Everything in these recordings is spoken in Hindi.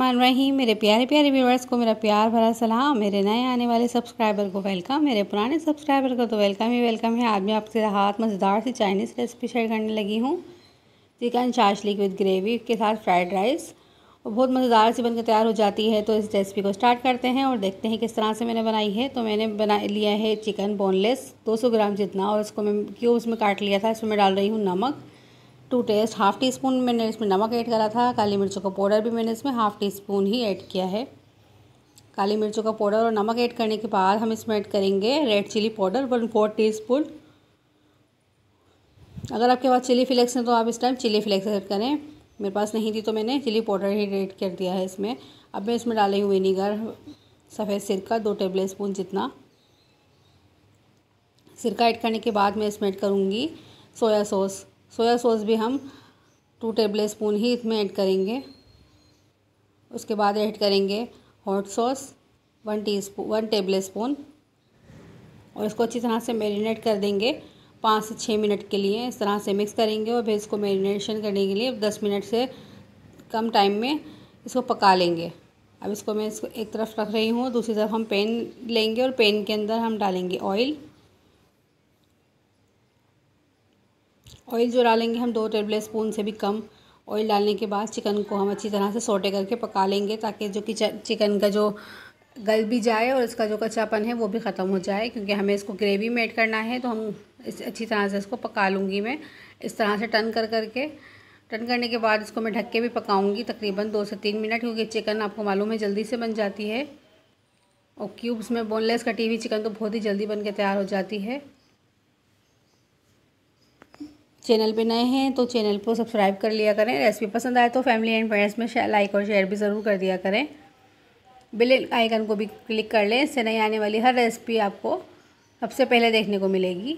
रहीम मेरे प्यारे प्यारे व्यूवर्स को मेरा प्यार भरा सलाम मेरे नए आने वाले सब्सक्राइबर को वेलकम मेरे पुराने सब्सक्राइबर को तो वेलकम ही वेलकम है आज मैं आपके हाथ मज़ेदार सी चाइनीज़ रेसिपी शेयर करने लगी हूँ चिकन चाशली विद ग्रेवी के साथ फ्राइड राइस और बहुत मज़ेदार सी बनकर तैयार हो जाती है तो इस रेसिपी को स्टार्ट करते हैं और देखते हैं किस तरह से मैंने बनाई है तो मैंने बना लिया है चिकन बोनलेस दो ग्राम जितना और उसको मैं क्यों उसमें काट लिया था इसमें मैं डाल रही हूँ नमक to taste half teaspoon मैंने इसमें नमक ऐड करा था काली मिर्चों का पाउडर भी मैंने इसमें हाफ़ टी स्पून ही ऐड किया है काली मिर्चों का पाउडर और नमक ऐड करने के बाद हम इसमें ऐड करेंगे red chili powder one four teaspoon अगर आपके पास चिली फ्लेक्स हैं तो आप इस टाइम चिली फ्लेक्स ऐड करें मेरे पास नहीं थी तो मैंने चिली पाउडर ही ऐड कर दिया है इसमें अब मैं इसमें डाली हूँ विनीगर सफ़ेद सिरका दो टेबल स्पून जितना सिरका ऐड करने के बाद मैं इसमें ऐड करूँगी सोया सॉस सोया सॉस भी हम टू टेबल स्पून ही इसमें ऐड करेंगे उसके बाद ऐड करेंगे hot sauce one teaspoon one tablespoon और इसको अच्छी तरह से मैरिनेट कर देंगे पाँच से छः मिनट के लिए इस तरह से मिक्स करेंगे और फिर इसको मैरिनेशन करने के लिए दस मिनट से कम टाइम में इसको पका लेंगे अब इसको मैं इसको एक तरफ रख रही हूँ दूसरी तरफ हम पेन लेंगे और पेन के अंदर हम डालेंगे ऑयल ऑयल जो डालेंगे हम दो टेबल स्पून से भी कम ऑयल डालने के बाद चिकन को हम अच्छी तरह से सोटे करके पका लेंगे ताकि जो कि चिकन का जो गल भी जाए और इसका जो कच्चापन है वो भी ख़त्म हो जाए क्योंकि हमें इसको ग्रेवी में ऐड करना है तो हम इस अच्छी तरह से इसको पका लूँगी मैं इस तरह से टर्न कर करके टर्न करने के बाद इसको मैं ढक के भी पकाऊँगी तकरीबन दो से तीन मिनट क्योंकि चिकन आपको मालूम है जल्दी से बन जाती है और क्यूब्स में बोनलेस कटी हुई चिकन तो बहुत ही जल्दी बन के तैयार हो जाती है चैनल पे नए हैं तो चैनल को सब्सक्राइब कर लिया करें रेसिपी पसंद आए तो फैमिली एंड फ्रेंड्स में लाइक और शेयर भी ज़रूर कर दिया करें बिल आइकन को भी क्लिक कर लें इससे नई आने वाली हर रेसिपी आपको सबसे पहले देखने को मिलेगी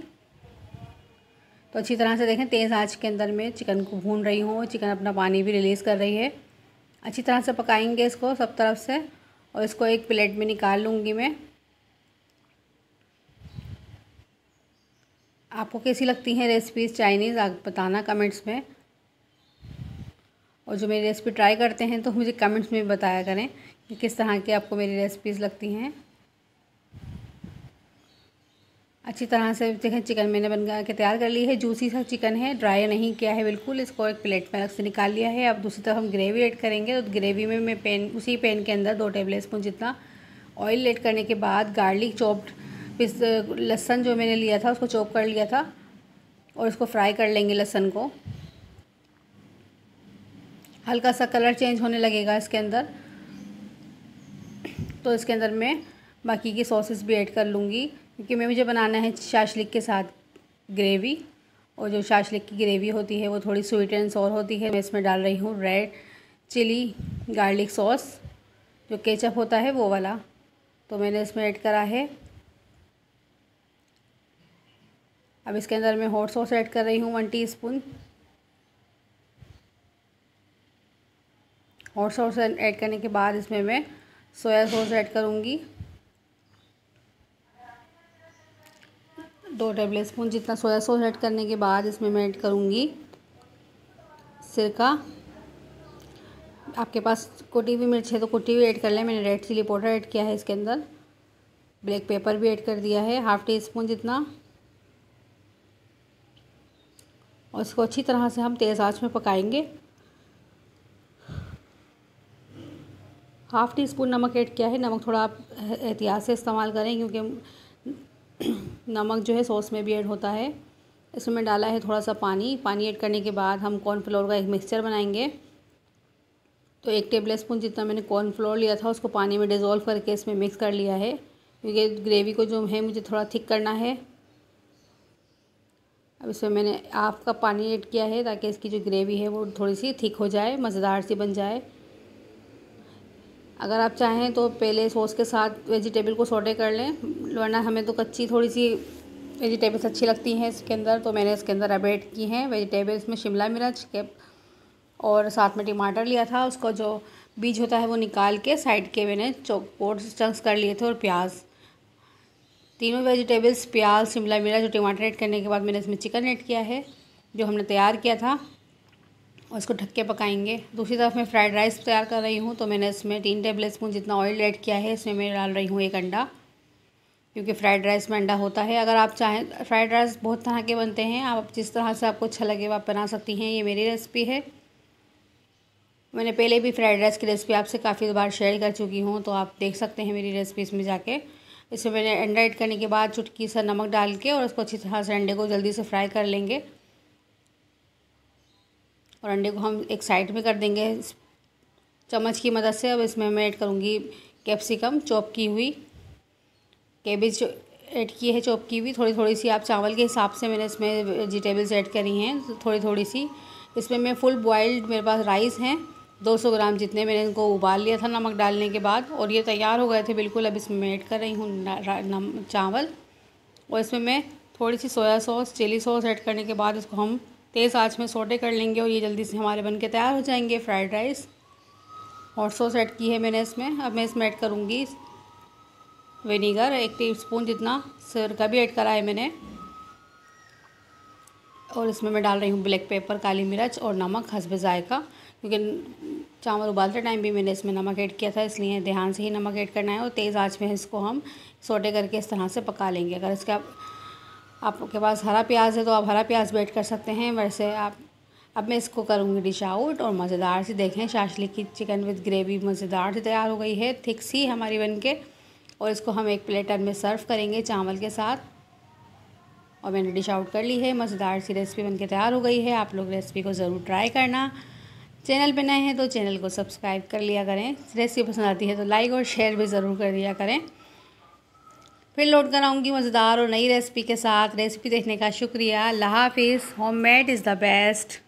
तो अच्छी तरह से देखें तेज़ आँच के अंदर में चिकन को भून रही हूँ चिकन अपना पानी भी रिलीज़ कर रही है अच्छी तरह से पकाएंगे इसको सब तरफ से और इसको एक प्लेट में निकाल लूँगी मैं आपको कैसी लगती हैं रेसिपीज़ चाइनीज़ आप बताना कमेंट्स में और जो मेरी रेसिपी ट्राई करते हैं तो मुझे कमेंट्स में बताया करें कि किस तरह की आपको मेरी रेसिपीज़ लगती हैं अच्छी तरह से देखें चिकन मैंने बन के तैयार कर ली है जूसी सा चिकन है ड्राई नहीं किया है बिल्कुल इसको एक प्लेट में अलग से निकाल लिया है अब दूसरी तरफ हम ग्रेवी ऐड करेंगे तो ग्रेवी में मैं पेन उसी पेन के अंदर दो टेबल स्पून जितना ऑयल ऐड करने के बाद गार्लिक चॉप्ड पिस लहसन जो मैंने लिया था उसको चॉप कर लिया था और इसको फ्राई कर लेंगे लहसन को हल्का सा कलर चेंज होने लगेगा इसके अंदर तो इसके अंदर मैं बाकी की सॉसेस भी ऐड कर लूँगी क्योंकि मैं मुझे बनाना है शाशलिक के साथ ग्रेवी और जो शाशलिक की ग्रेवी होती है वो थोड़ी स्वीट एंड सॉर होती है मैं इसमें डाल रही हूँ रेड चिली गार्लिक सॉस जो केचप होता है वो वाला तो मैंने इसमें ऐड करा है अब इसके अंदर मैं हॉट सॉस ऐड कर रही हूँ one teaspoon hot sauce add करने के बाद इसमें मैं सोया सॉस ऐड करूँगी दो टेबल स्पून जितना सोया सॉस ऐड करने के बाद इसमें मैं ऐड करूँगी सिरका आपके पास कुटी हुई मिर्च है तो कुटी हुई ऐड कर लें मैंने रेड चिली पाउडर ऐड किया है इसके अंदर ब्लैक पेपर भी ऐड कर दिया है हाफ़ टी स्पून जितना और इसको अच्छी तरह से हम तेज़ आंच में पकाएंगे हाफ़ टी स्पून नमक ऐड किया है नमक थोड़ा आप एहतियात से इस्तेमाल करें क्योंकि नमक जो है सॉस में भी ऐड होता है इसमें डाला है थोड़ा सा पानी पानी ऐड करने के बाद हम कॉर्नफ्लोर का एक मिक्सचर बनाएंगे तो एक टेबल स्पून जितना मैंने कॉर्नफ्लोर लिया था उसको पानी में डिज़ोल्व करके इसमें मिक्स कर लिया है क्योंकि ग्रेवी को जो है मुझे थोड़ा थिक करना है अब इसमें मैंने हाफ का पानी ऐड किया है ताकि इसकी जो ग्रेवी है वो थोड़ी सी थिक हो जाए मज़ेदार सी बन जाए अगर आप चाहें तो पहले सॉस के साथ वेजिटेबल को सोटे कर लें वरना हमें तो कच्ची थोड़ी सी वेजिटेबल्स अच्छी लगती हैं इसके अंदर तो मैंने इसके अंदर अब ऐड की हैं वेजिटेबल्स में शिमला मिर्च के और साथ में टमाटर लिया था उसका जो बीज होता है वो निकाल के साइड के मैंने चौक चंक्स कर लिए थे और प्याज़ तीनों वेजिटेबल्स प्याज शिमला मिर्च जो टमाटर ऐड करने के बाद मैंने इसमें चिकन ऐड किया है जो हमने तैयार किया था और इसको ढक के पकाएंगे दूसरी तरफ मैं फ्राइड राइस तैयार कर रही हूँ तो मैंने इसमें तीन टेबल स्पून जितना ऑयल ऐड किया है इसमें मैं डाल रही हूँ एक अंडा क्योंकि फ्राइड राइस में अंडा होता है अगर आप चाहें फ्राइड राइस बहुत तरह के बनते हैं आप जिस तरह से आपको अच्छा लगे आप बना सकती हैं ये मेरी रेसिपी है मैंने पहले भी फ्राइड राइस की रेसिपी आपसे काफ़ी बार शेयर कर चुकी हूँ तो आप देख सकते हैं मेरी रेसिपी इसमें जाके इसे मैंने अंडा ऐड करने के बाद चुटकी सा नमक डाल के और उसको अच्छी तरह से अंडे को जल्दी से फ्राई कर लेंगे और अंडे को हम एक साइड में कर देंगे चम्मच की मदद से अब इसमें मैं ऐड करूँगी कैप्सिकम चॉप की हुई केबेज ऐड की है चॉप की हुई थोड़ी थोड़ी सी आप चावल के हिसाब से मैंने इसमें वेजिटेबल्स ऐड करी हैं थोड़ी थोड़ी सी इसमें मैं फुल बॉइल्ड मेरे पास राइस हैं 200 ग्राम जितने मैंने इनको उबाल लिया था नमक डालने के बाद और ये तैयार हो गए थे बिल्कुल अब इसमें मैं ऐड कर रही हूँ चावल और इसमें मैं थोड़ी सी soya sauce chili sauce add करने के बाद इसको हम तेज़ आँच में सोटे कर लेंगे और ये जल्दी से हमारे बन के तैयार हो जाएंगे fried rice hot sauce add की है मैंने इसमें अब मैं इसमें ऐड करूँगी विनीगर एक टी स्पून जितना का भी ऐड करा है मैंने और इसमें मैं डाल रही हूँ ब्लैक पेपर काली मिर्च और नमक हसबे जायका क्योंकि चावल उबालते टाइम भी मैंने इसमें नमक ऐड किया था इसलिए ध्यान से ही नमक ऐड करना है और तेज़ आंच में इसको हम सोटे करके इस तरह से पका लेंगे अगर इसके आप, आपके पास हरा प्याज है तो आप हरा प्याज भी कर सकते हैं वैसे आप अब मैं इसको करूँगी डिश आउट और मज़ेदार से देखें शाशली की चिकन विद ग्रेवी मज़ेदार से तैयार हो गई है थिक सी हमारी बन के और इसको हम एक प्लेटर में सर्व करेंगे चावल के साथ और मैंने डिश आउट कर ली है मज़ेदार सी रेसिपी बनके तैयार हो गई है आप लोग रेसिपी को ज़रूर ट्राई करना चैनल पर नए हैं तो चैनल को सब्सक्राइब कर लिया करें रेसिपी पसंद आती है तो लाइक और शेयर भी ज़रूर कर दिया करें फिर लौट कर आऊँगी मज़ेदार और नई रेसिपी के साथ रेसिपी देखने का शुक्रिया लाफिज़ home made is the best